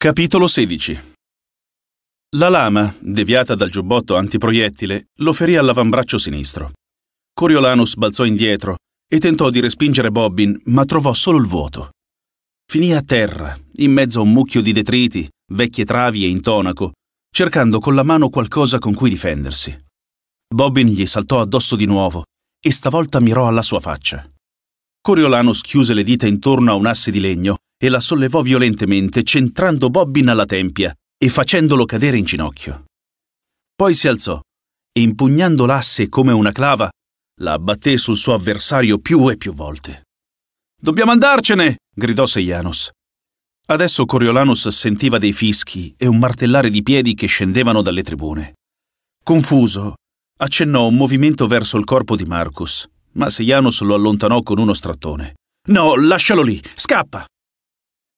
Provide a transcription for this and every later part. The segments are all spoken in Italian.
Capitolo 16 La lama, deviata dal giubbotto antiproiettile, lo ferì all'avambraccio sinistro. Coriolanus balzò indietro e tentò di respingere Bobbin, ma trovò solo il vuoto. Finì a terra, in mezzo a un mucchio di detriti, vecchie travi e intonaco, cercando con la mano qualcosa con cui difendersi. Bobbin gli saltò addosso di nuovo e stavolta mirò alla sua faccia. Coriolanus chiuse le dita intorno a un asse di legno e la sollevò violentemente, centrando Bobbin alla tempia e facendolo cadere in ginocchio. Poi si alzò e, impugnando l'asse come una clava, la abbatté sul suo avversario più e più volte. Dobbiamo andarcene! gridò Sejanus. Adesso Coriolanus sentiva dei fischi e un martellare di piedi che scendevano dalle tribune. Confuso, accennò un movimento verso il corpo di Marcus, ma Sejanus lo allontanò con uno strattone. No, lascialo lì, scappa!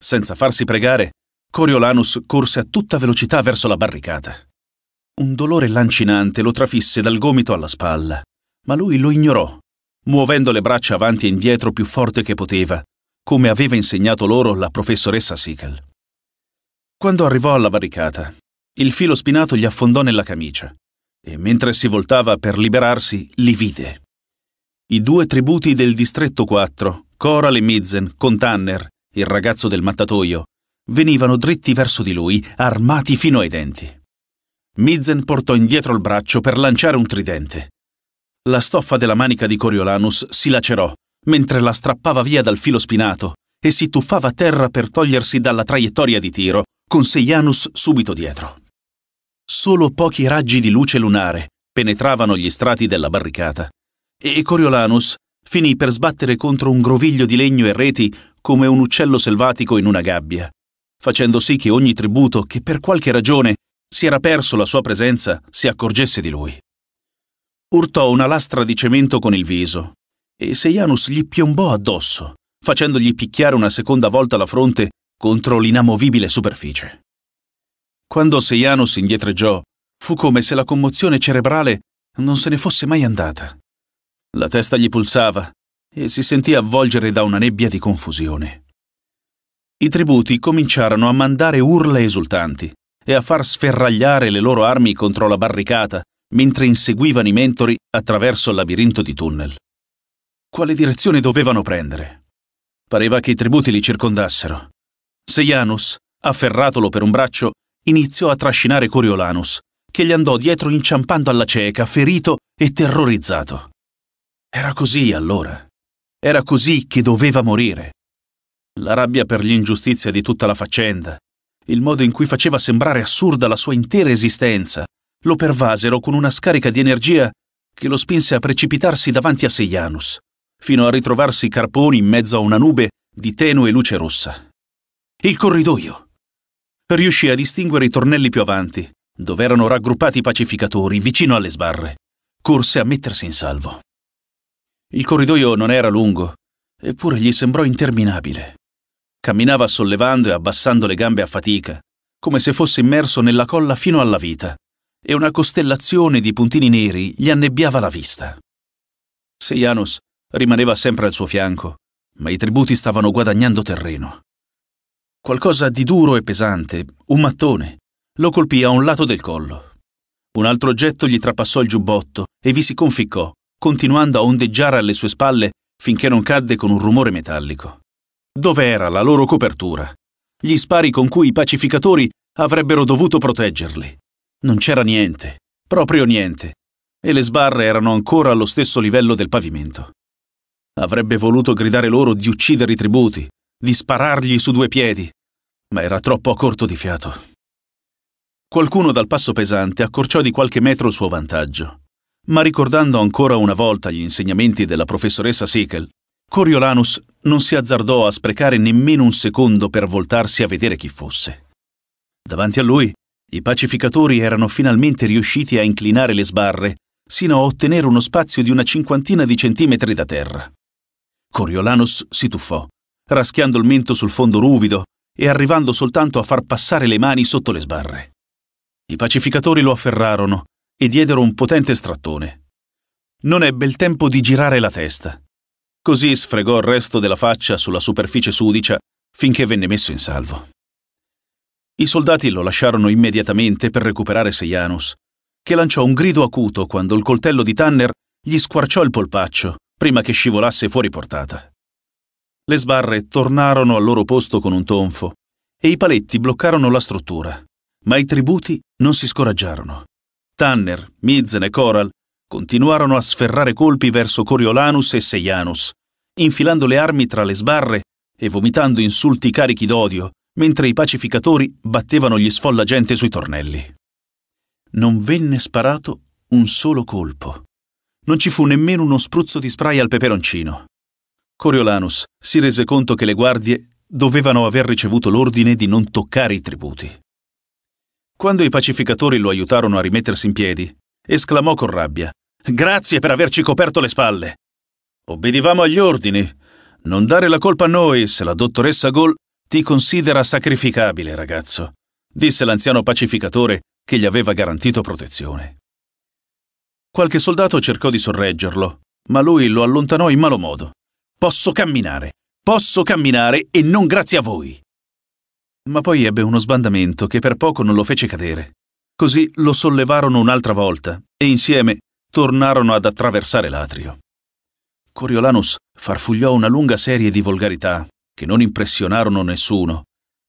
Senza farsi pregare, Coriolanus corse a tutta velocità verso la barricata. Un dolore lancinante lo trafisse dal gomito alla spalla, ma lui lo ignorò, muovendo le braccia avanti e indietro più forte che poteva, come aveva insegnato loro la professoressa Siegel. Quando arrivò alla barricata, il filo spinato gli affondò nella camicia e mentre si voltava per liberarsi li vide. I due tributi del distretto 4, Coral e Midzen, con Tanner, il ragazzo del mattatoio, venivano dritti verso di lui, armati fino ai denti. Mizen portò indietro il braccio per lanciare un tridente. La stoffa della manica di Coriolanus si lacerò mentre la strappava via dal filo spinato e si tuffava a terra per togliersi dalla traiettoria di tiro, con Seianus subito dietro. Solo pochi raggi di luce lunare penetravano gli strati della barricata e Coriolanus finì per sbattere contro un groviglio di legno e reti come un uccello selvatico in una gabbia, facendo sì che ogni tributo che per qualche ragione si era perso la sua presenza si accorgesse di lui. Urtò una lastra di cemento con il viso e Sejanus gli piombò addosso, facendogli picchiare una seconda volta la fronte contro l'inamovibile superficie. Quando Sejanus indietreggiò, fu come se la commozione cerebrale non se ne fosse mai andata. La testa gli pulsava e si sentì avvolgere da una nebbia di confusione. I tributi cominciarono a mandare urla esultanti e a far sferragliare le loro armi contro la barricata mentre inseguivano i mentori attraverso il labirinto di tunnel. Quale direzione dovevano prendere? Pareva che i tributi li circondassero. Sejanus, afferratolo per un braccio, iniziò a trascinare Coriolanus, che gli andò dietro inciampando alla cieca, ferito e terrorizzato. Era così allora. Era così che doveva morire. La rabbia per l'ingiustizia di tutta la faccenda, il modo in cui faceva sembrare assurda la sua intera esistenza, lo pervasero con una scarica di energia che lo spinse a precipitarsi davanti a Sejanus, fino a ritrovarsi carponi in mezzo a una nube di tenue luce rossa. Il corridoio! Riuscì a distinguere i tornelli più avanti, dove erano raggruppati i pacificatori vicino alle sbarre. Corse a mettersi in salvo. Il corridoio non era lungo, eppure gli sembrò interminabile. Camminava sollevando e abbassando le gambe a fatica, come se fosse immerso nella colla fino alla vita, e una costellazione di puntini neri gli annebbiava la vista. Seianos rimaneva sempre al suo fianco, ma i tributi stavano guadagnando terreno. Qualcosa di duro e pesante, un mattone, lo colpì a un lato del collo. Un altro oggetto gli trapassò il giubbotto e vi si conficcò, continuando a ondeggiare alle sue spalle finché non cadde con un rumore metallico. Dove era la loro copertura? Gli spari con cui i pacificatori avrebbero dovuto proteggerli. Non c'era niente, proprio niente, e le sbarre erano ancora allo stesso livello del pavimento. Avrebbe voluto gridare loro di uccidere i tributi, di sparargli su due piedi, ma era troppo a corto di fiato. Qualcuno dal passo pesante accorciò di qualche metro il suo vantaggio. Ma ricordando ancora una volta gli insegnamenti della professoressa Sichel, Coriolanus non si azzardò a sprecare nemmeno un secondo per voltarsi a vedere chi fosse. Davanti a lui, i pacificatori erano finalmente riusciti a inclinare le sbarre sino a ottenere uno spazio di una cinquantina di centimetri da terra. Coriolanus si tuffò, raschiando il mento sul fondo ruvido e arrivando soltanto a far passare le mani sotto le sbarre. I pacificatori lo afferrarono e diedero un potente strattone. Non ebbe il tempo di girare la testa. Così sfregò il resto della faccia sulla superficie sudicia finché venne messo in salvo. I soldati lo lasciarono immediatamente per recuperare Sejanus, che lanciò un grido acuto quando il coltello di Tanner gli squarciò il polpaccio prima che scivolasse fuori portata. Le sbarre tornarono al loro posto con un tonfo e i paletti bloccarono la struttura, ma i tributi non si scoraggiarono. Tanner, Mizzen e Coral continuarono a sferrare colpi verso Coriolanus e Sejanus, infilando le armi tra le sbarre e vomitando insulti carichi d'odio, mentre i pacificatori battevano gli sfollagente sui tornelli. Non venne sparato un solo colpo. Non ci fu nemmeno uno spruzzo di spray al peperoncino. Coriolanus si rese conto che le guardie dovevano aver ricevuto l'ordine di non toccare i tributi. Quando i pacificatori lo aiutarono a rimettersi in piedi, esclamò con rabbia Grazie per averci coperto le spalle. Obbedivamo agli ordini. Non dare la colpa a noi se la dottoressa Gol ti considera sacrificabile, ragazzo, disse l'anziano pacificatore che gli aveva garantito protezione. Qualche soldato cercò di sorreggerlo, ma lui lo allontanò in malo modo. Posso camminare, posso camminare e non grazie a voi ma poi ebbe uno sbandamento che per poco non lo fece cadere. Così lo sollevarono un'altra volta e insieme tornarono ad attraversare l'atrio. Coriolanus farfugliò una lunga serie di volgarità che non impressionarono nessuno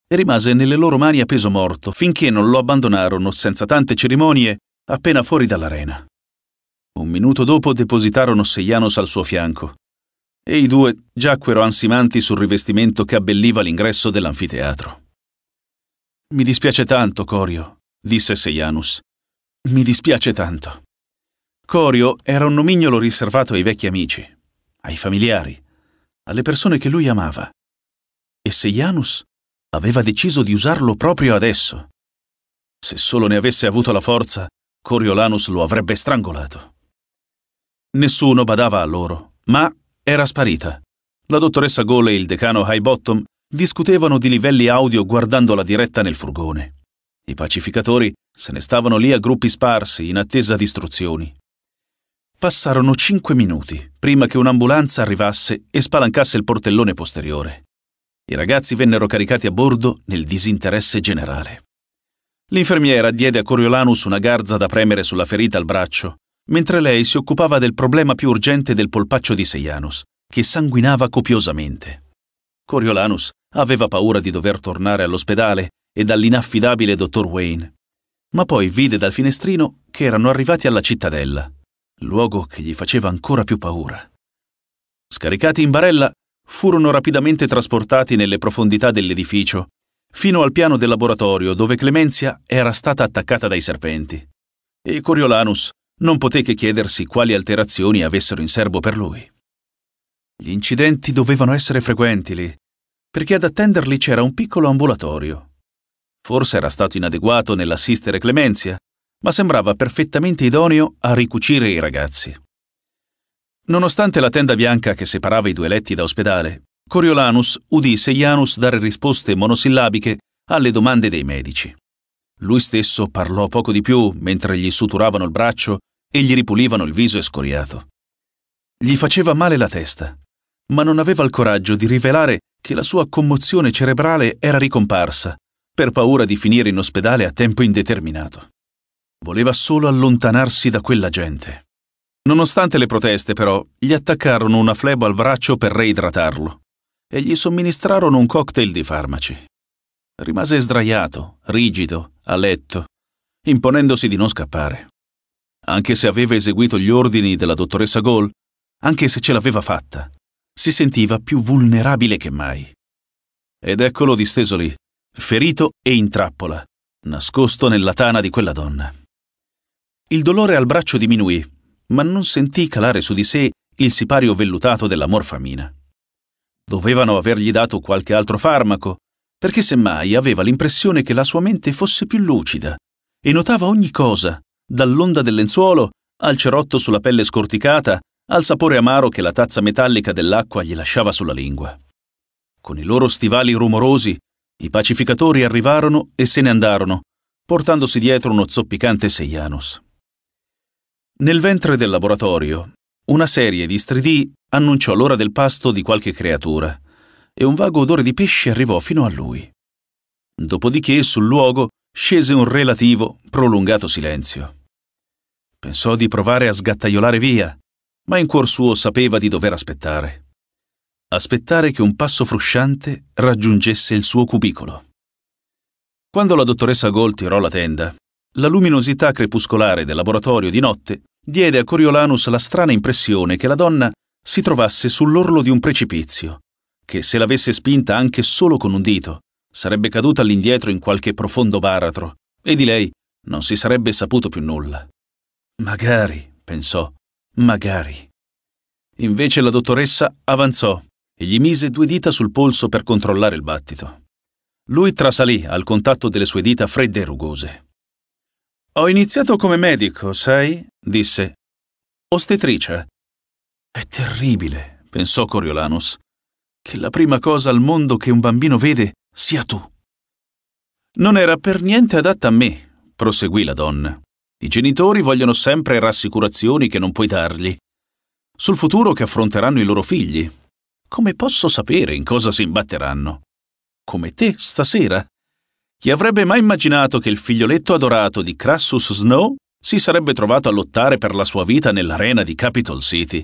e rimase nelle loro mani a peso morto finché non lo abbandonarono senza tante cerimonie appena fuori dall'arena. Un minuto dopo depositarono Seianos al suo fianco e i due giacquero ansimanti sul rivestimento che abbelliva l'ingresso dell'anfiteatro. Mi dispiace tanto, Corio, disse Sejanus. Mi dispiace tanto. Corio era un nomignolo riservato ai vecchi amici, ai familiari, alle persone che lui amava. E Sejanus aveva deciso di usarlo proprio adesso. Se solo ne avesse avuto la forza, Coriolanus lo avrebbe strangolato. Nessuno badava a loro, ma era sparita. La dottoressa Gole e il decano Highbottom discutevano di livelli audio guardando la diretta nel furgone. I pacificatori se ne stavano lì a gruppi sparsi in attesa di istruzioni. Passarono cinque minuti prima che un'ambulanza arrivasse e spalancasse il portellone posteriore. I ragazzi vennero caricati a bordo nel disinteresse generale. L'infermiera diede a Coriolanus una garza da premere sulla ferita al braccio, mentre lei si occupava del problema più urgente del polpaccio di Seianus, che sanguinava copiosamente. Coriolanus Aveva paura di dover tornare all'ospedale e dall'inaffidabile dottor Wayne, ma poi vide dal finestrino che erano arrivati alla cittadella, luogo che gli faceva ancora più paura. Scaricati in barella, furono rapidamente trasportati nelle profondità dell'edificio, fino al piano del laboratorio dove Clemenzia era stata attaccata dai serpenti. E Coriolanus non poté che chiedersi quali alterazioni avessero in serbo per lui. Gli incidenti dovevano essere frequenti lì, perché ad attenderli c'era un piccolo ambulatorio. Forse era stato inadeguato nell'assistere Clemenzia, ma sembrava perfettamente idoneo a ricucire i ragazzi. Nonostante la tenda bianca che separava i due letti da ospedale, Coriolanus udì Seianus dare risposte monosillabiche alle domande dei medici. Lui stesso parlò poco di più mentre gli suturavano il braccio e gli ripulivano il viso escoriato. Gli faceva male la testa, ma non aveva il coraggio di rivelare che la sua commozione cerebrale era ricomparsa, per paura di finire in ospedale a tempo indeterminato. Voleva solo allontanarsi da quella gente. Nonostante le proteste, però, gli attaccarono una flebo al braccio per reidratarlo e gli somministrarono un cocktail di farmaci. Rimase sdraiato, rigido, a letto, imponendosi di non scappare. Anche se aveva eseguito gli ordini della dottoressa Gall, anche se ce l'aveva fatta, si sentiva più vulnerabile che mai. Ed eccolo disteso lì, ferito e in trappola, nascosto nella tana di quella donna. Il dolore al braccio diminuì, ma non sentì calare su di sé il sipario vellutato della morfamina. Dovevano avergli dato qualche altro farmaco, perché semmai aveva l'impressione che la sua mente fosse più lucida e notava ogni cosa, dall'onda del lenzuolo al cerotto sulla pelle scorticata al sapore amaro che la tazza metallica dell'acqua gli lasciava sulla lingua. Con i loro stivali rumorosi, i pacificatori arrivarono e se ne andarono, portandosi dietro uno zoppicante seianos. Nel ventre del laboratorio, una serie di stridii annunciò l'ora del pasto di qualche creatura e un vago odore di pesce arrivò fino a lui. Dopodiché sul luogo scese un relativo, prolungato silenzio. Pensò di provare a sgattaiolare via, ma in cuor suo sapeva di dover aspettare. Aspettare che un passo frusciante raggiungesse il suo cubicolo. Quando la dottoressa Gold tirò la tenda, la luminosità crepuscolare del laboratorio di notte diede a Coriolanus la strana impressione che la donna si trovasse sull'orlo di un precipizio, che se l'avesse spinta anche solo con un dito, sarebbe caduta all'indietro in qualche profondo baratro, e di lei non si sarebbe saputo più nulla. Magari, pensò, Magari. Invece la dottoressa avanzò e gli mise due dita sul polso per controllare il battito. Lui trasalì al contatto delle sue dita fredde e rugose. Ho iniziato come medico, sai? disse. Ostetricia. È terribile, pensò Coriolanus, che la prima cosa al mondo che un bambino vede sia tu. Non era per niente adatta a me, proseguì la donna. I genitori vogliono sempre rassicurazioni che non puoi dargli. Sul futuro che affronteranno i loro figli. Come posso sapere in cosa si imbatteranno? Come te stasera. Chi avrebbe mai immaginato che il figlioletto adorato di Crassus Snow si sarebbe trovato a lottare per la sua vita nell'arena di Capitol City?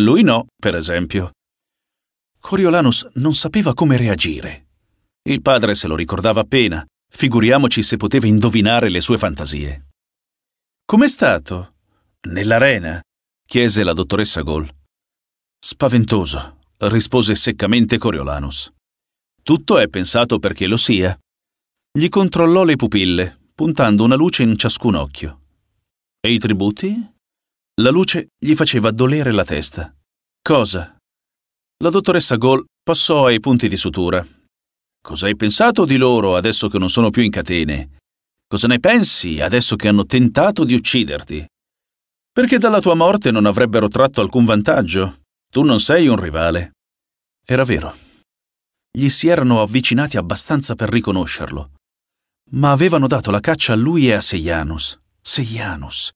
Lui no, per esempio. Coriolanus non sapeva come reagire. Il padre se lo ricordava appena, figuriamoci se poteva indovinare le sue fantasie. Com'è stato? Nell'arena? chiese la dottoressa Gol. Spaventoso, rispose seccamente Coriolanus. Tutto è pensato perché lo sia. Gli controllò le pupille, puntando una luce in ciascun occhio. E i tributi? La luce gli faceva dolere la testa. Cosa? La dottoressa Gol passò ai punti di sutura. Cosa hai pensato di loro adesso che non sono più in catene? Cosa ne pensi adesso che hanno tentato di ucciderti? Perché dalla tua morte non avrebbero tratto alcun vantaggio. Tu non sei un rivale. Era vero. Gli si erano avvicinati abbastanza per riconoscerlo, ma avevano dato la caccia a lui e a Seianus. Seianus,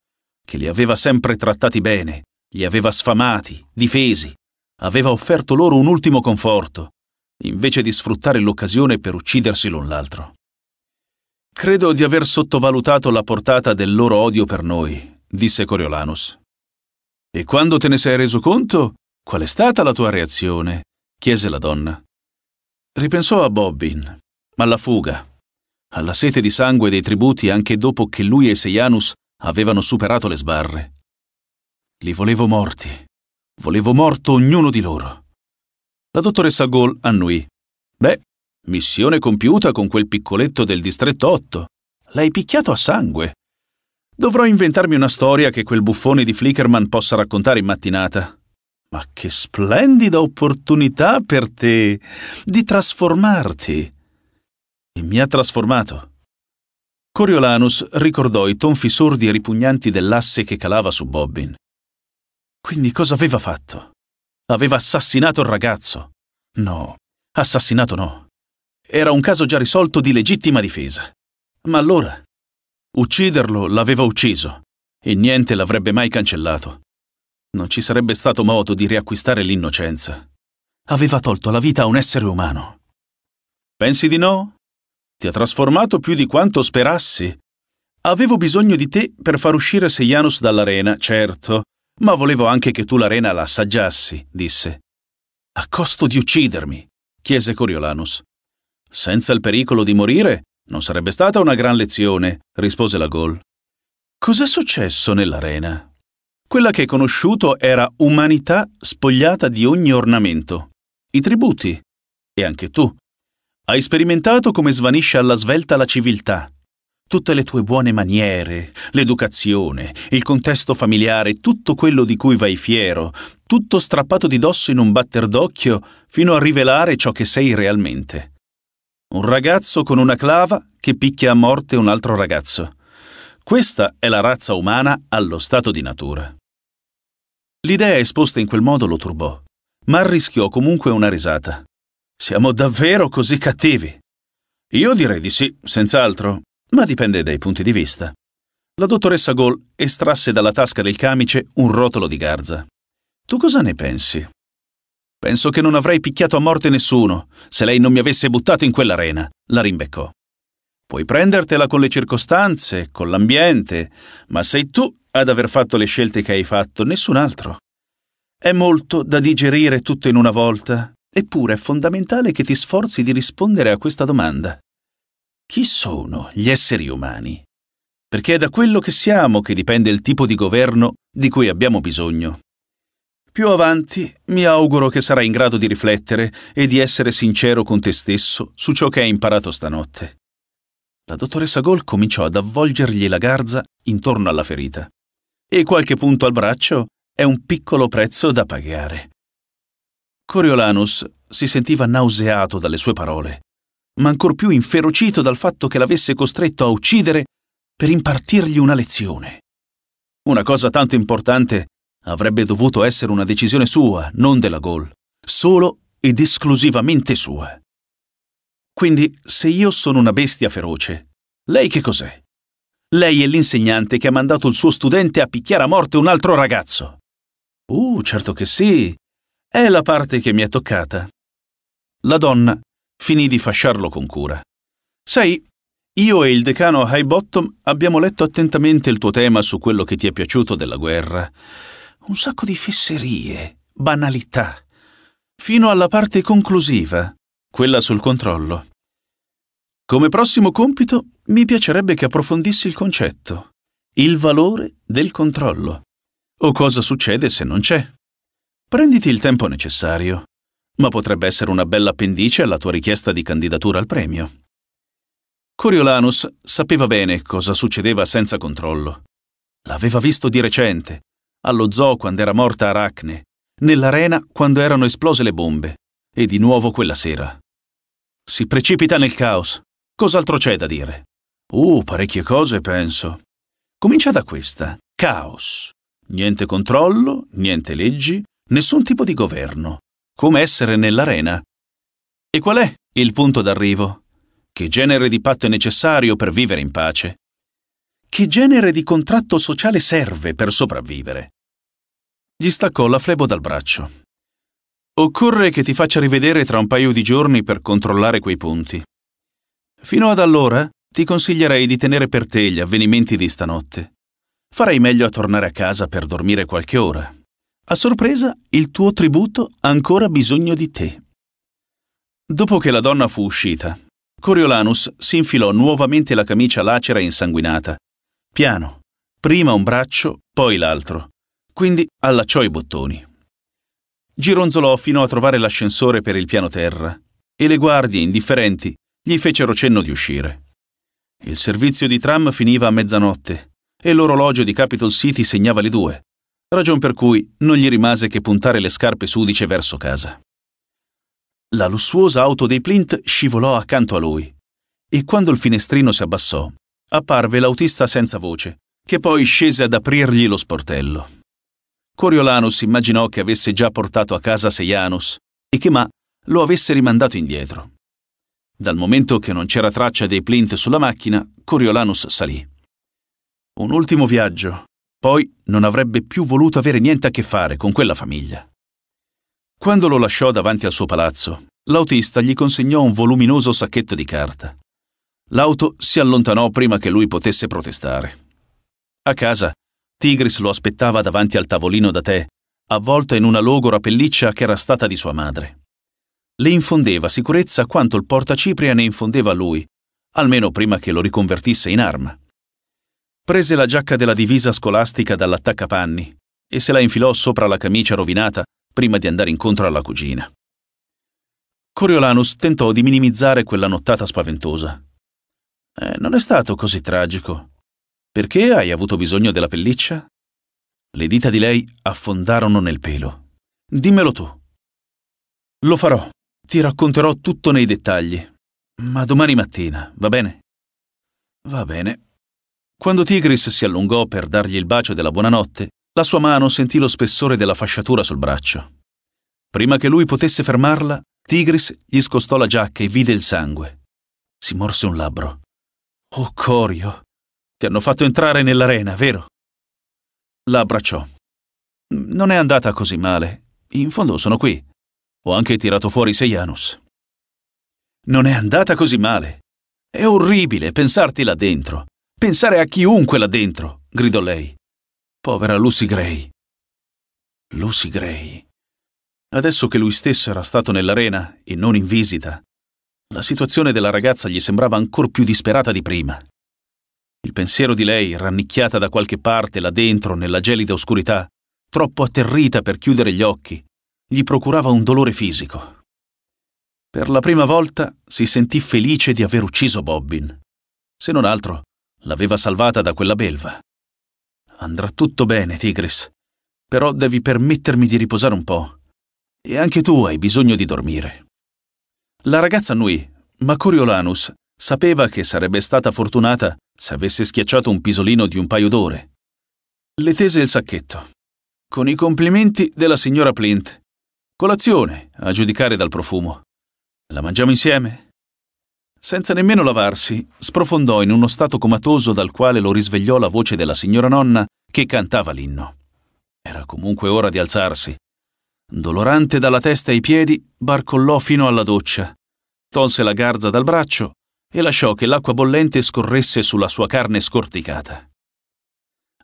che li aveva sempre trattati bene, li aveva sfamati, difesi, aveva offerto loro un ultimo conforto, invece di sfruttare l'occasione per uccidersi l'un l'altro. Credo di aver sottovalutato la portata del loro odio per noi, disse Coriolanus. E quando te ne sei reso conto, qual è stata la tua reazione? chiese la donna. Ripensò a Bobbin, alla fuga, alla sete di sangue dei tributi anche dopo che lui e Seianus avevano superato le sbarre. Li volevo morti. Volevo morto ognuno di loro. La dottoressa Gall annuì. Beh, Missione compiuta con quel piccoletto del distretto 8. L'hai picchiato a sangue. Dovrò inventarmi una storia che quel buffone di Flickerman possa raccontare in mattinata. Ma che splendida opportunità per te di trasformarti. E mi ha trasformato. Coriolanus ricordò i tonfi sordi e ripugnanti dell'asse che calava su Bobbin. Quindi cosa aveva fatto? Aveva assassinato il ragazzo. No, assassinato no. Era un caso già risolto di legittima difesa. Ma allora? Ucciderlo l'aveva ucciso e niente l'avrebbe mai cancellato. Non ci sarebbe stato modo di riacquistare l'innocenza. Aveva tolto la vita a un essere umano. Pensi di no? Ti ha trasformato più di quanto sperassi. Avevo bisogno di te per far uscire Sejanus dall'arena, certo, ma volevo anche che tu l'arena la assaggiassi, disse. A costo di uccidermi, chiese Coriolanus senza il pericolo di morire, non sarebbe stata una gran lezione, rispose la Gol. Cos'è successo nell'arena? Quella che hai conosciuto era umanità spogliata di ogni ornamento, i tributi, e anche tu. Hai sperimentato come svanisce alla svelta la civiltà. Tutte le tue buone maniere, l'educazione, il contesto familiare, tutto quello di cui vai fiero, tutto strappato di dosso in un batter d'occhio, fino a rivelare ciò che sei realmente. Un ragazzo con una clava che picchia a morte un altro ragazzo. Questa è la razza umana allo stato di natura. L'idea esposta in quel modo lo turbò, ma arrischiò comunque una risata. Siamo davvero così cattivi? Io direi di sì, senz'altro, ma dipende dai punti di vista. La dottoressa Gall estrasse dalla tasca del camice un rotolo di garza. Tu cosa ne pensi? Penso che non avrei picchiato a morte nessuno se lei non mi avesse buttato in quell'arena, la rimbeccò. Puoi prendertela con le circostanze, con l'ambiente, ma sei tu ad aver fatto le scelte che hai fatto, nessun altro. È molto da digerire tutto in una volta, eppure è fondamentale che ti sforzi di rispondere a questa domanda. Chi sono gli esseri umani? Perché è da quello che siamo che dipende il tipo di governo di cui abbiamo bisogno. Più avanti mi auguro che sarai in grado di riflettere e di essere sincero con te stesso su ciò che hai imparato stanotte. La dottoressa Gol cominciò ad avvolgergli la garza intorno alla ferita. E qualche punto al braccio è un piccolo prezzo da pagare. Coriolanus si sentiva nauseato dalle sue parole, ma ancor più inferocito dal fatto che l'avesse costretto a uccidere per impartirgli una lezione. Una cosa tanto importante Avrebbe dovuto essere una decisione sua, non della Gol, solo ed esclusivamente sua. Quindi, se io sono una bestia feroce, lei che cos'è? Lei è l'insegnante che ha mandato il suo studente a picchiare a morte un altro ragazzo. Uh, certo che sì. È la parte che mi è toccata. La donna finì di fasciarlo con cura. Sai, io e il decano High Bottom abbiamo letto attentamente il tuo tema su quello che ti è piaciuto della guerra un sacco di fesserie, banalità, fino alla parte conclusiva, quella sul controllo. Come prossimo compito mi piacerebbe che approfondissi il concetto, il valore del controllo, o cosa succede se non c'è. Prenditi il tempo necessario, ma potrebbe essere una bella appendice alla tua richiesta di candidatura al premio. Coriolanus sapeva bene cosa succedeva senza controllo. L'aveva visto di recente, allo zoo quando era morta Arachne, nell'arena quando erano esplose le bombe, e di nuovo quella sera. Si precipita nel caos. Cos'altro c'è da dire? Uh, parecchie cose, penso. Comincia da questa. Caos. Niente controllo, niente leggi, nessun tipo di governo. Come essere nell'arena. E qual è il punto d'arrivo? Che genere di patto è necessario per vivere in pace? Che genere di contratto sociale serve per sopravvivere? gli staccò la flebo dal braccio. Occorre che ti faccia rivedere tra un paio di giorni per controllare quei punti. Fino ad allora ti consiglierei di tenere per te gli avvenimenti di stanotte. Farei meglio a tornare a casa per dormire qualche ora. A sorpresa, il tuo tributo ha ancora bisogno di te. Dopo che la donna fu uscita, Coriolanus si infilò nuovamente la camicia lacera e insanguinata. Piano, prima un braccio, poi l'altro, quindi allacciò i bottoni. Gironzolò fino a trovare l'ascensore per il piano terra e le guardie, indifferenti, gli fecero cenno di uscire. Il servizio di tram finiva a mezzanotte e l'orologio di Capitol City segnava le due, ragion per cui non gli rimase che puntare le scarpe sudice verso casa. La lussuosa auto dei Plint scivolò accanto a lui e quando il finestrino si abbassò, apparve l'autista senza voce, che poi scese ad aprirgli lo sportello. Coriolanus immaginò che avesse già portato a casa Sejanus e che Ma lo avesse rimandato indietro. Dal momento che non c'era traccia dei plint sulla macchina, Coriolanus salì. Un ultimo viaggio, poi non avrebbe più voluto avere niente a che fare con quella famiglia. Quando lo lasciò davanti al suo palazzo, l'autista gli consegnò un voluminoso sacchetto di carta. L'auto si allontanò prima che lui potesse protestare. A casa Tigris lo aspettava davanti al tavolino da tè, avvolta in una logora pelliccia che era stata di sua madre. Le infondeva sicurezza quanto il portacipria ne infondeva a lui, almeno prima che lo riconvertisse in arma. Prese la giacca della divisa scolastica dall'attaccapanni e se la infilò sopra la camicia rovinata prima di andare incontro alla cugina. Coriolanus tentò di minimizzare quella nottata spaventosa. Eh, non è stato così tragico. Perché hai avuto bisogno della pelliccia? Le dita di lei affondarono nel pelo. Dimmelo tu. Lo farò. Ti racconterò tutto nei dettagli. Ma domani mattina, va bene? Va bene. Quando Tigris si allungò per dargli il bacio della buonanotte, la sua mano sentì lo spessore della fasciatura sul braccio. Prima che lui potesse fermarla, Tigris gli scostò la giacca e vide il sangue. Si morse un labbro. Oh, Corio! Ti hanno fatto entrare nell'arena, vero? La abbracciò. Non è andata così male. In fondo sono qui. Ho anche tirato fuori Seianus. Non è andata così male. È orribile pensarti là dentro. Pensare a chiunque là dentro, gridò lei. Povera Lucy Gray. Lucy Gray. Adesso che lui stesso era stato nell'arena e non in visita, la situazione della ragazza gli sembrava ancor più disperata di prima. Il pensiero di lei, rannicchiata da qualche parte là dentro nella gelida oscurità, troppo atterrita per chiudere gli occhi, gli procurava un dolore fisico. Per la prima volta si sentì felice di aver ucciso Bobbin. Se non altro, l'aveva salvata da quella belva. Andrà tutto bene, Tigris, però devi permettermi di riposare un po'. E anche tu hai bisogno di dormire. La ragazza annui, ma Coriolanus sapeva che sarebbe stata fortunata se avesse schiacciato un pisolino di un paio d'ore. Le tese il sacchetto. Con i complimenti della signora Plint. Colazione, a giudicare dal profumo. La mangiamo insieme? Senza nemmeno lavarsi, sprofondò in uno stato comatoso dal quale lo risvegliò la voce della signora nonna che cantava l'inno. Era comunque ora di alzarsi. Dolorante dalla testa ai piedi, barcollò fino alla doccia, tolse la garza dal braccio e lasciò che l'acqua bollente scorresse sulla sua carne scorticata.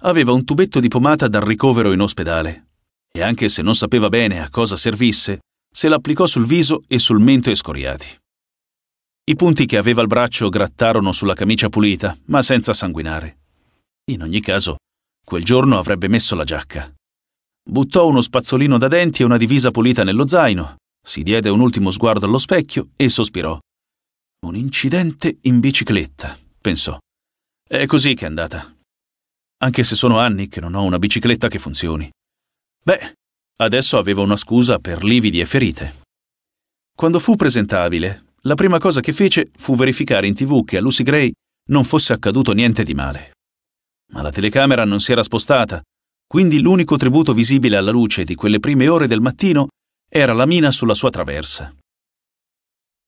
Aveva un tubetto di pomata dal ricovero in ospedale e anche se non sapeva bene a cosa servisse, se l'applicò sul viso e sul mento escoriati. I punti che aveva al braccio grattarono sulla camicia pulita, ma senza sanguinare. In ogni caso, quel giorno avrebbe messo la giacca. Buttò uno spazzolino da denti e una divisa pulita nello zaino, si diede un ultimo sguardo allo specchio e sospirò. Un incidente in bicicletta, pensò. È così che è andata. Anche se sono anni che non ho una bicicletta che funzioni. Beh, adesso avevo una scusa per lividi e ferite. Quando fu presentabile, la prima cosa che fece fu verificare in tv che a Lucy Gray non fosse accaduto niente di male. Ma la telecamera non si era spostata, quindi l'unico tributo visibile alla luce di quelle prime ore del mattino era la mina sulla sua traversa.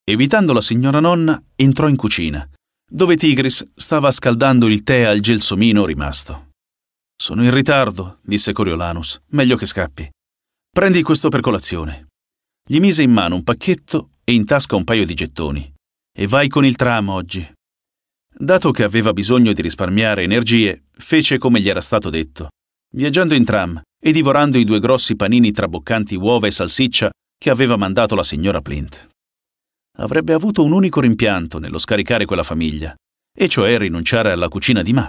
Evitando la signora nonna, entrò in cucina, dove Tigris stava scaldando il tè al gelsomino rimasto. Sono in ritardo, disse Coriolanus. Meglio che scappi. Prendi questo per colazione. Gli mise in mano un pacchetto e in tasca un paio di gettoni. E vai con il tram oggi. Dato che aveva bisogno di risparmiare energie, fece come gli era stato detto. Viaggiando in tram e divorando i due grossi panini traboccanti uova e salsiccia che aveva mandato la signora Plint avrebbe avuto un unico rimpianto nello scaricare quella famiglia, e cioè rinunciare alla cucina di Ma.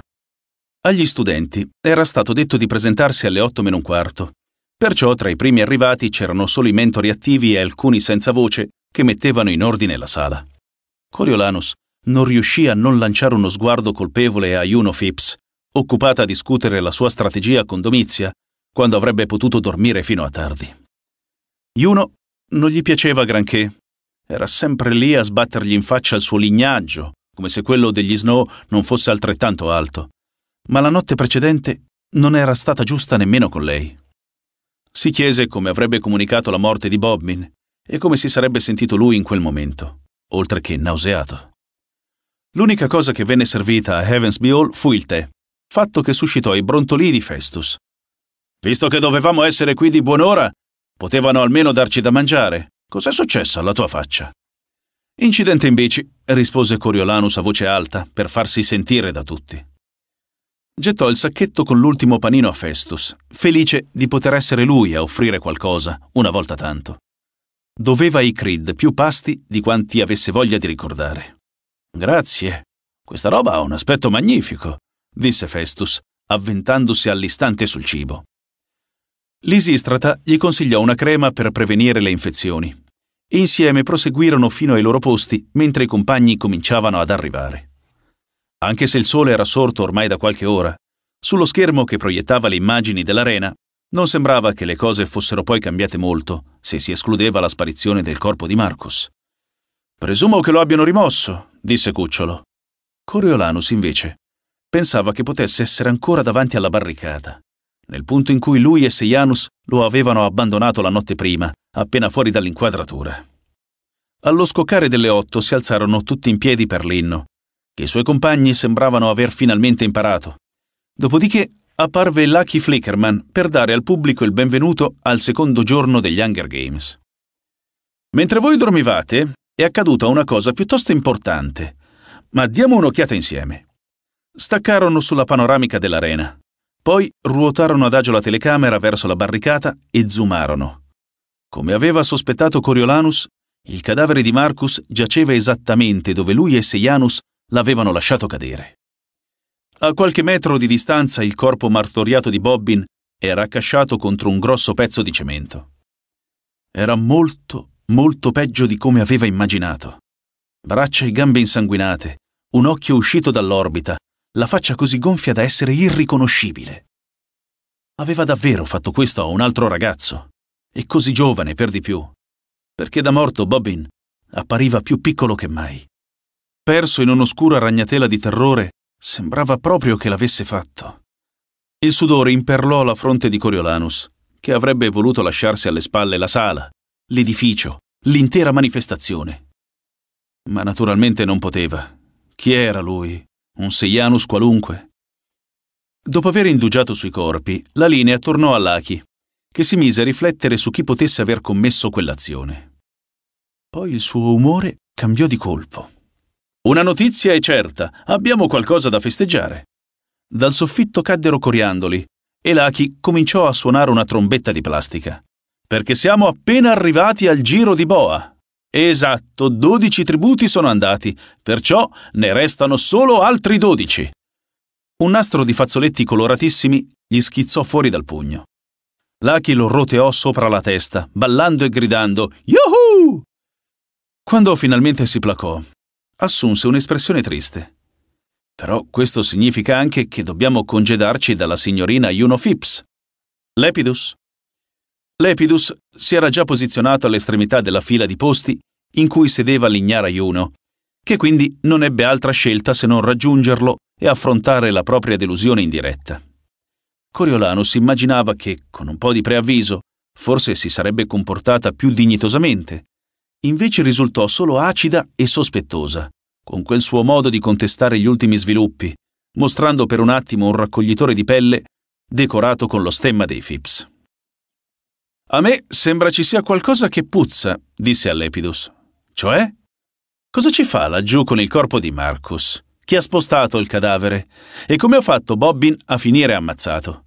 Agli studenti era stato detto di presentarsi alle 8 meno un quarto, perciò tra i primi arrivati c'erano solo i mentori attivi e alcuni senza voce che mettevano in ordine la sala. Coriolanus non riuscì a non lanciare uno sguardo colpevole a Juno Phipps, occupata a discutere la sua strategia con Domizia, quando avrebbe potuto dormire fino a tardi. Juno non gli piaceva granché era sempre lì a sbattergli in faccia il suo lignaggio, come se quello degli Snow non fosse altrettanto alto. Ma la notte precedente non era stata giusta nemmeno con lei. Si chiese come avrebbe comunicato la morte di Bobbin e come si sarebbe sentito lui in quel momento, oltre che nauseato. L'unica cosa che venne servita a Heavensby Hall fu il tè, fatto che suscitò i brontolii di Festus. Visto che dovevamo essere qui di buon'ora, potevano almeno darci da mangiare. Cos'è successo alla tua faccia? Incidente in bici, rispose Coriolanus a voce alta per farsi sentire da tutti. Gettò il sacchetto con l'ultimo panino a Festus, felice di poter essere lui a offrire qualcosa, una volta tanto. Doveva ai Creed più pasti di quanti avesse voglia di ricordare. Grazie, questa roba ha un aspetto magnifico, disse Festus, avventandosi all'istante sul cibo. Lisistrata gli consigliò una crema per prevenire le infezioni Insieme proseguirono fino ai loro posti mentre i compagni cominciavano ad arrivare. Anche se il sole era sorto ormai da qualche ora, sullo schermo che proiettava le immagini dell'arena non sembrava che le cose fossero poi cambiate molto se si escludeva la sparizione del corpo di Marcus. Presumo che lo abbiano rimosso, disse Cucciolo. Coriolanus, invece, pensava che potesse essere ancora davanti alla barricata nel punto in cui lui e Sejanus lo avevano abbandonato la notte prima, appena fuori dall'inquadratura. Allo scoccare delle otto si alzarono tutti in piedi per l'inno, che i suoi compagni sembravano aver finalmente imparato. Dopodiché apparve Lucky Flickerman per dare al pubblico il benvenuto al secondo giorno degli Hunger Games. Mentre voi dormivate, è accaduta una cosa piuttosto importante, ma diamo un'occhiata insieme. Staccarono sulla panoramica dell'arena, poi ruotarono ad agio la telecamera verso la barricata e zoomarono. Come aveva sospettato Coriolanus, il cadavere di Marcus giaceva esattamente dove lui e Sejanus l'avevano lasciato cadere. A qualche metro di distanza il corpo martoriato di Bobbin era accasciato contro un grosso pezzo di cemento. Era molto, molto peggio di come aveva immaginato. Braccia e gambe insanguinate, un occhio uscito dall'orbita, la faccia così gonfia da essere irriconoscibile. Aveva davvero fatto questo a un altro ragazzo, e così giovane per di più, perché da morto Bobbin appariva più piccolo che mai. Perso in un'oscura ragnatela di terrore, sembrava proprio che l'avesse fatto. Il sudore imperlò la fronte di Coriolanus, che avrebbe voluto lasciarsi alle spalle la sala, l'edificio, l'intera manifestazione. Ma naturalmente non poteva. Chi era lui? un Seianus qualunque. Dopo aver indugiato sui corpi, la linea tornò a all'Aki, che si mise a riflettere su chi potesse aver commesso quell'azione. Poi il suo umore cambiò di colpo. Una notizia è certa, abbiamo qualcosa da festeggiare. Dal soffitto caddero coriandoli e Laki cominciò a suonare una trombetta di plastica. Perché siamo appena arrivati al giro di boa. Esatto, 12 tributi sono andati, perciò ne restano solo altri 12. Un nastro di fazzoletti coloratissimi gli schizzò fuori dal pugno. Lucky lo roteò sopra la testa, ballando e gridando Yuhu! Quando finalmente si placò, assunse un'espressione triste. Però questo significa anche che dobbiamo congedarci dalla signorina Juno Phipps. Lepidus, Lepidus si era già posizionato all'estremità della fila di posti in cui sedeva l'ignara Juno, che quindi non ebbe altra scelta se non raggiungerlo e affrontare la propria delusione in diretta. Coriolano si immaginava che, con un po' di preavviso, forse si sarebbe comportata più dignitosamente. Invece risultò solo acida e sospettosa, con quel suo modo di contestare gli ultimi sviluppi, mostrando per un attimo un raccoglitore di pelle decorato con lo stemma dei Phipps. A me sembra ci sia qualcosa che puzza, disse Allepidus. Cioè? Cosa ci fa laggiù con il corpo di Marcus? Chi ha spostato il cadavere? E come ha fatto Bobbin a finire ammazzato?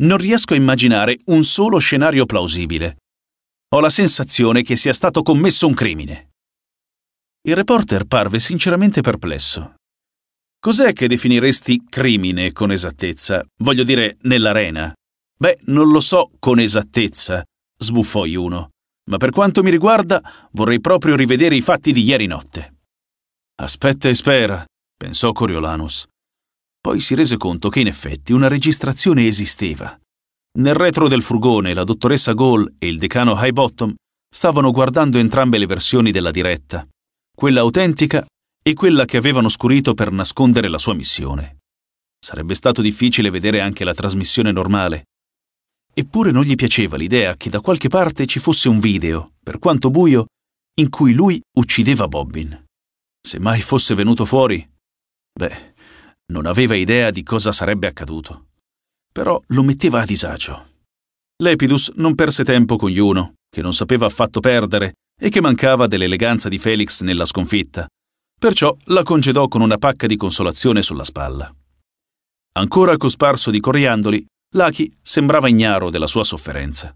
Non riesco a immaginare un solo scenario plausibile. Ho la sensazione che sia stato commesso un crimine. Il reporter parve sinceramente perplesso. Cos'è che definiresti crimine con esattezza? Voglio dire, nell'arena? Beh, non lo so con esattezza, sbuffò Juno. Ma per quanto mi riguarda, vorrei proprio rivedere i fatti di ieri notte. Aspetta e spera, pensò Coriolanus. Poi si rese conto che in effetti una registrazione esisteva. Nel retro del furgone la dottoressa Gall e il decano Highbottom stavano guardando entrambe le versioni della diretta, quella autentica e quella che avevano scurito per nascondere la sua missione. Sarebbe stato difficile vedere anche la trasmissione normale, Eppure non gli piaceva l'idea che da qualche parte ci fosse un video, per quanto buio, in cui lui uccideva Bobbin. Se mai fosse venuto fuori, beh, non aveva idea di cosa sarebbe accaduto. Però lo metteva a disagio. Lepidus non perse tempo con Juno, che non sapeva affatto perdere e che mancava dell'eleganza di Felix nella sconfitta, perciò la congedò con una pacca di consolazione sulla spalla. Ancora cosparso di coriandoli, Lucky sembrava ignaro della sua sofferenza.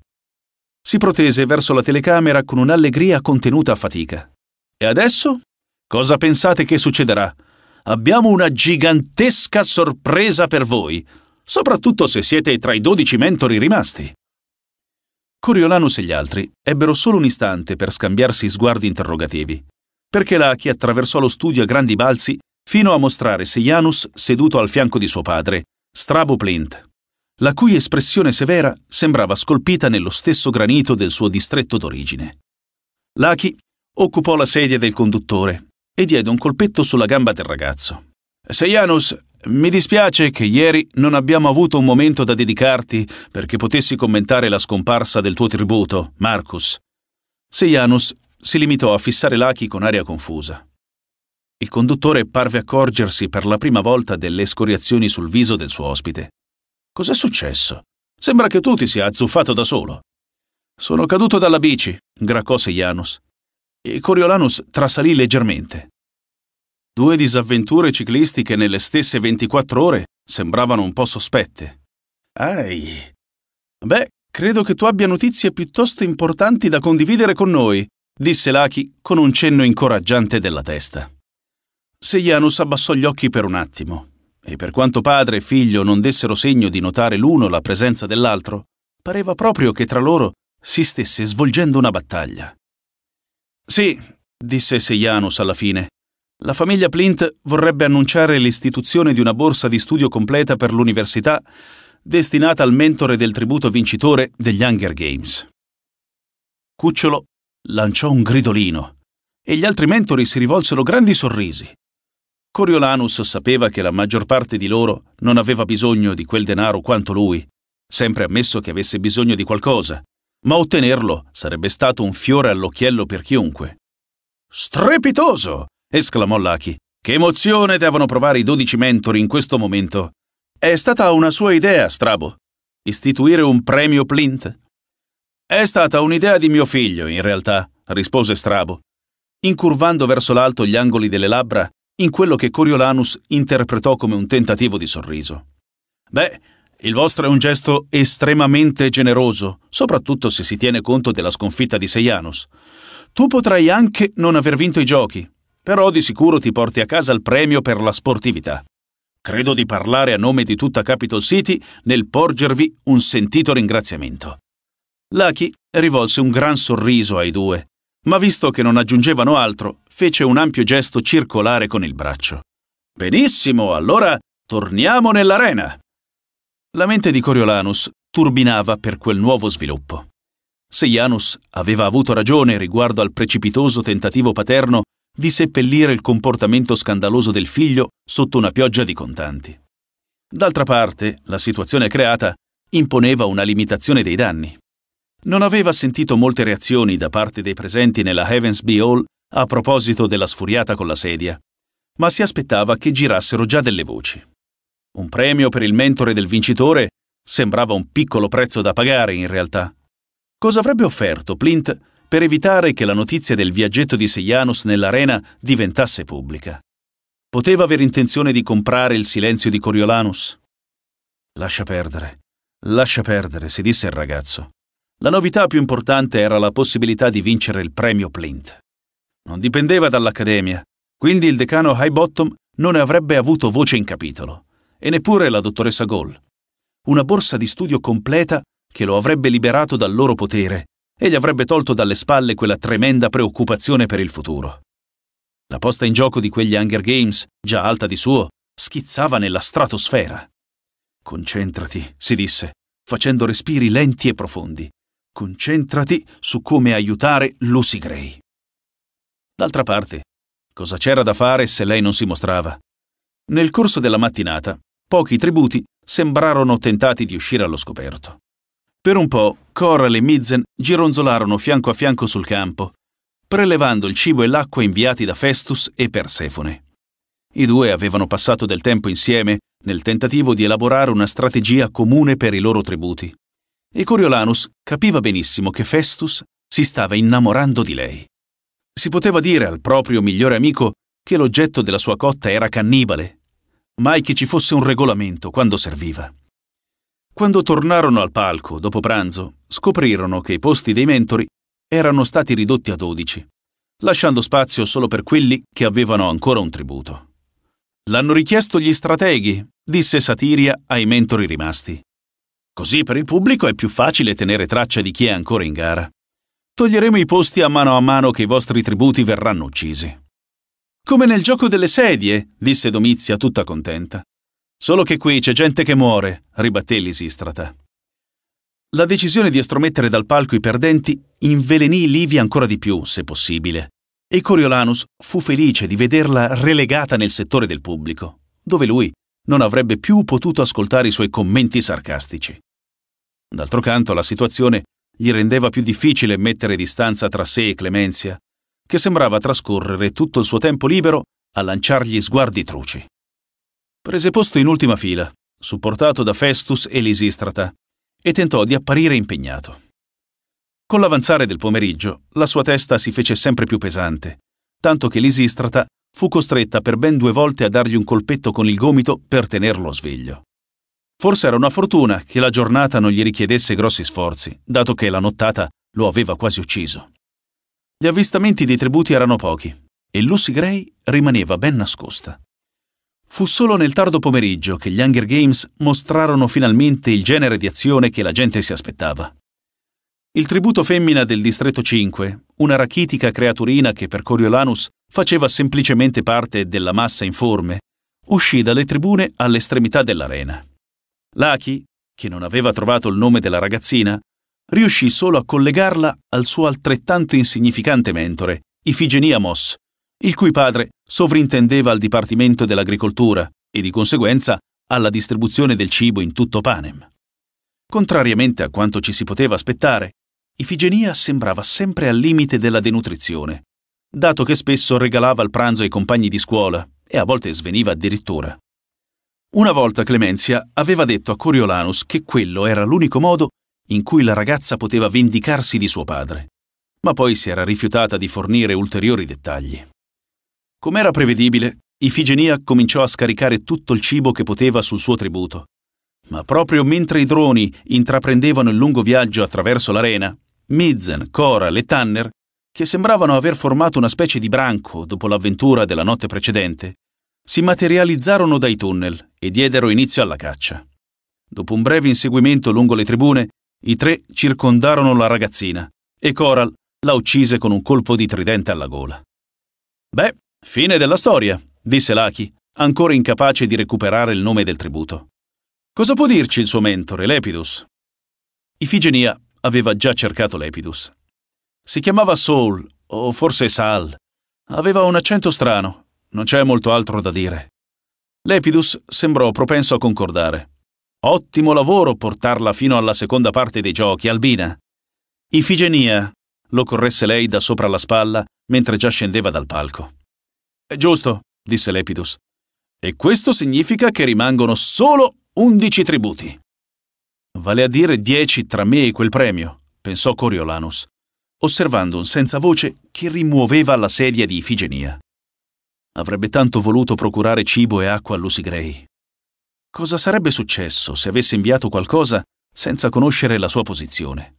Si protese verso la telecamera con un'allegria contenuta a fatica. E adesso? Cosa pensate che succederà? Abbiamo una gigantesca sorpresa per voi, soprattutto se siete tra i dodici mentori rimasti. Coriolanus e gli altri ebbero solo un istante per scambiarsi sguardi interrogativi, perché Lucky attraversò lo studio a grandi balzi fino a mostrare Sejanus seduto al fianco di suo padre, Strabo Plint, la cui espressione severa sembrava scolpita nello stesso granito del suo distretto d'origine. Lucky occupò la sedia del conduttore e diede un colpetto sulla gamba del ragazzo. Seianus, mi dispiace che ieri non abbiamo avuto un momento da dedicarti perché potessi commentare la scomparsa del tuo tributo, Marcus. Seianus si limitò a fissare Lucky con aria confusa. Il conduttore parve accorgersi per la prima volta delle scoriazioni sul viso del suo ospite. Cos'è successo? Sembra che tu ti sia azzuffato da solo. Sono caduto dalla bici, graccò Sejanus. E Coriolanus trasalì leggermente. Due disavventure ciclistiche nelle stesse 24 ore sembravano un po' sospette. Ai. Beh, credo che tu abbia notizie piuttosto importanti da condividere con noi, disse Laki con un cenno incoraggiante della testa. Sejanus abbassò gli occhi per un attimo e per quanto padre e figlio non dessero segno di notare l'uno la presenza dell'altro, pareva proprio che tra loro si stesse svolgendo una battaglia. Sì, disse Sejanus alla fine, la famiglia Plint vorrebbe annunciare l'istituzione di una borsa di studio completa per l'università destinata al mentore del tributo vincitore degli Hunger Games. Cucciolo lanciò un gridolino e gli altri mentori si rivolsero grandi sorrisi. Coriolanus sapeva che la maggior parte di loro non aveva bisogno di quel denaro quanto lui, sempre ammesso che avesse bisogno di qualcosa, ma ottenerlo sarebbe stato un fiore all'occhiello per chiunque. Strepitoso! esclamò Lucky. Che emozione devono provare i dodici mentori in questo momento! È stata una sua idea, Strabo. Istituire un premio Plint? È stata un'idea di mio figlio, in realtà, rispose Strabo. Incurvando verso l'alto gli angoli delle labbra, in quello che Coriolanus interpretò come un tentativo di sorriso. Beh, il vostro è un gesto estremamente generoso, soprattutto se si tiene conto della sconfitta di Seianus. Tu potrai anche non aver vinto i giochi, però di sicuro ti porti a casa il premio per la sportività. Credo di parlare a nome di tutta Capital City nel porgervi un sentito ringraziamento. Lucky rivolse un gran sorriso ai due, ma visto che non aggiungevano altro, fece un ampio gesto circolare con il braccio. Benissimo, allora torniamo nell'arena. La mente di Coriolanus turbinava per quel nuovo sviluppo. Se Janus aveva avuto ragione riguardo al precipitoso tentativo paterno di seppellire il comportamento scandaloso del figlio sotto una pioggia di contanti. D'altra parte, la situazione creata imponeva una limitazione dei danni. Non aveva sentito molte reazioni da parte dei presenti nella Heavens Be All a proposito della sfuriata con la sedia, ma si aspettava che girassero già delle voci. Un premio per il mentore del vincitore sembrava un piccolo prezzo da pagare in realtà. Cosa avrebbe offerto Plint per evitare che la notizia del viaggetto di Sejanus nell'arena diventasse pubblica? Poteva avere intenzione di comprare il silenzio di Coriolanus? Lascia perdere, lascia perdere, si disse il ragazzo. La novità più importante era la possibilità di vincere il premio Plint non dipendeva dall'Accademia, quindi il decano Highbottom non ne avrebbe avuto voce in capitolo, e neppure la dottoressa Gall. Una borsa di studio completa che lo avrebbe liberato dal loro potere e gli avrebbe tolto dalle spalle quella tremenda preoccupazione per il futuro. La posta in gioco di quegli Hunger Games, già alta di suo, schizzava nella stratosfera. Concentrati, si disse, facendo respiri lenti e profondi. Concentrati su come aiutare Lucy Gray. D'altra parte, cosa c'era da fare se lei non si mostrava? Nel corso della mattinata, pochi tributi sembrarono tentati di uscire allo scoperto. Per un po' Coral e Midzen gironzolarono fianco a fianco sul campo, prelevando il cibo e l'acqua inviati da Festus e Persefone. I due avevano passato del tempo insieme nel tentativo di elaborare una strategia comune per i loro tributi. E Coriolanus capiva benissimo che Festus si stava innamorando di lei. Si poteva dire al proprio migliore amico che l'oggetto della sua cotta era cannibale. Mai che ci fosse un regolamento quando serviva. Quando tornarono al palco, dopo pranzo, scoprirono che i posti dei mentori erano stati ridotti a 12, lasciando spazio solo per quelli che avevano ancora un tributo. L'hanno richiesto gli strateghi, disse Satiria ai mentori rimasti. Così per il pubblico è più facile tenere traccia di chi è ancora in gara. Toglieremo i posti a mano a mano che i vostri tributi verranno uccisi. Come nel gioco delle sedie, disse Domizia tutta contenta. Solo che qui c'è gente che muore, ribatté Lisistrata. La decisione di estromettere dal palco i perdenti invelenì Livia ancora di più, se possibile, e Coriolanus fu felice di vederla relegata nel settore del pubblico, dove lui non avrebbe più potuto ascoltare i suoi commenti sarcastici. D'altro canto, la situazione gli rendeva più difficile mettere distanza tra sé e Clemenzia, che sembrava trascorrere tutto il suo tempo libero a lanciargli sguardi truci. Prese posto in ultima fila, supportato da Festus e Lisistrata, e tentò di apparire impegnato. Con l'avanzare del pomeriggio, la sua testa si fece sempre più pesante, tanto che Lisistrata fu costretta per ben due volte a dargli un colpetto con il gomito per tenerlo sveglio. Forse era una fortuna che la giornata non gli richiedesse grossi sforzi, dato che la nottata lo aveva quasi ucciso. Gli avvistamenti dei tributi erano pochi e Lucy Gray rimaneva ben nascosta. Fu solo nel tardo pomeriggio che gli Hunger Games mostrarono finalmente il genere di azione che la gente si aspettava. Il tributo femmina del distretto 5, una rachitica creaturina che per Coriolanus faceva semplicemente parte della massa informe, uscì dalle tribune all'estremità dell'arena. Lucky, che non aveva trovato il nome della ragazzina, riuscì solo a collegarla al suo altrettanto insignificante mentore, Ifigenia Moss, il cui padre sovrintendeva al Dipartimento dell'Agricoltura e di conseguenza alla distribuzione del cibo in tutto Panem. Contrariamente a quanto ci si poteva aspettare, Ifigenia sembrava sempre al limite della denutrizione, dato che spesso regalava il pranzo ai compagni di scuola e a volte sveniva addirittura. Una volta Clemenzia aveva detto a Coriolanus che quello era l'unico modo in cui la ragazza poteva vendicarsi di suo padre, ma poi si era rifiutata di fornire ulteriori dettagli. Com'era prevedibile, Ifigenia cominciò a scaricare tutto il cibo che poteva sul suo tributo. Ma proprio mentre i droni intraprendevano il lungo viaggio attraverso l'arena, Midzen, Coral e Tanner, che sembravano aver formato una specie di branco dopo l'avventura della notte precedente, si materializzarono dai tunnel e diedero inizio alla caccia. Dopo un breve inseguimento lungo le tribune, i tre circondarono la ragazzina e Coral la uccise con un colpo di tridente alla gola. Beh, fine della storia, disse Lucky, ancora incapace di recuperare il nome del tributo. Cosa può dirci il suo mentore, Lepidus? Ifigenia aveva già cercato Lepidus. Si chiamava Saul, o forse Sal. Aveva un accento strano, non c'è molto altro da dire. Lepidus sembrò propenso a concordare. Ottimo lavoro portarla fino alla seconda parte dei giochi, Albina. Ifigenia, lo corresse lei da sopra la spalla mentre già scendeva dal palco. È Giusto, disse Lepidus. E questo significa che rimangono solo undici tributi. Vale a dire dieci tra me e quel premio, pensò Coriolanus, osservando un senza voce che rimuoveva la sedia di Ifigenia. Avrebbe tanto voluto procurare cibo e acqua a Lucy Gray. Cosa sarebbe successo se avesse inviato qualcosa senza conoscere la sua posizione?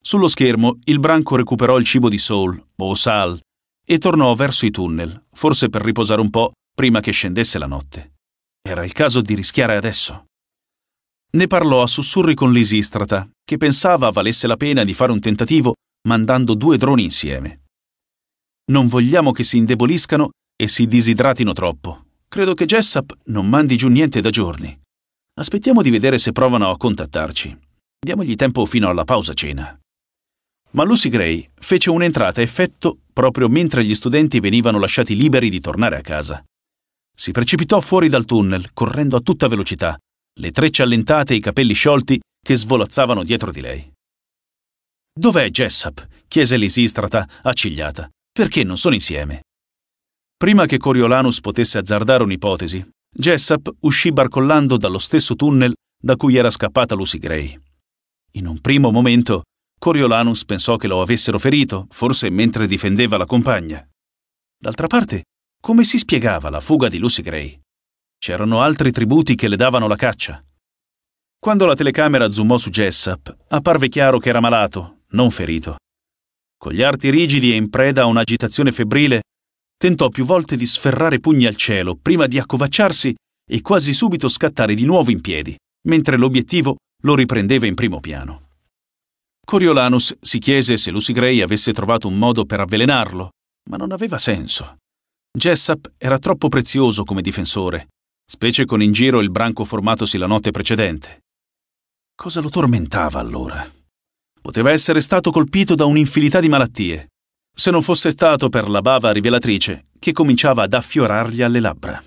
Sullo schermo il branco recuperò il cibo di Saul, o Sal, e tornò verso i tunnel, forse per riposare un po' prima che scendesse la notte. Era il caso di rischiare adesso. Ne parlò a sussurri con Lisistrata, che pensava valesse la pena di fare un tentativo mandando due droni insieme. Non vogliamo che si indeboliscano e si disidratino troppo. Credo che Jessup non mandi giù niente da giorni. Aspettiamo di vedere se provano a contattarci. Diamogli tempo fino alla pausa cena. Ma Lucy Gray fece un'entrata a effetto proprio mentre gli studenti venivano lasciati liberi di tornare a casa. Si precipitò fuori dal tunnel, correndo a tutta velocità, le trecce allentate e i capelli sciolti che svolazzavano dietro di lei. Dov'è Jessup? chiese Lisistrata, accigliata. Perché non sono insieme? Prima che Coriolanus potesse azzardare un'ipotesi, Jessup uscì barcollando dallo stesso tunnel da cui era scappata Lucy Gray. In un primo momento, Coriolanus pensò che lo avessero ferito, forse mentre difendeva la compagna. D'altra parte, come si spiegava la fuga di Lucy Gray? C'erano altri tributi che le davano la caccia. Quando la telecamera zoomò su Jessup, apparve chiaro che era malato, non ferito. Con gli arti rigidi e in preda a un'agitazione febbrile, Tentò più volte di sferrare pugni al cielo prima di accovacciarsi e quasi subito scattare di nuovo in piedi, mentre l'obiettivo lo riprendeva in primo piano. Coriolanus si chiese se Lucy Gray avesse trovato un modo per avvelenarlo, ma non aveva senso. Jessup era troppo prezioso come difensore, specie con in giro il branco formatosi la notte precedente. Cosa lo tormentava allora? Poteva essere stato colpito da un'infinità di malattie, se non fosse stato per la bava rivelatrice che cominciava ad affiorargli alle labbra.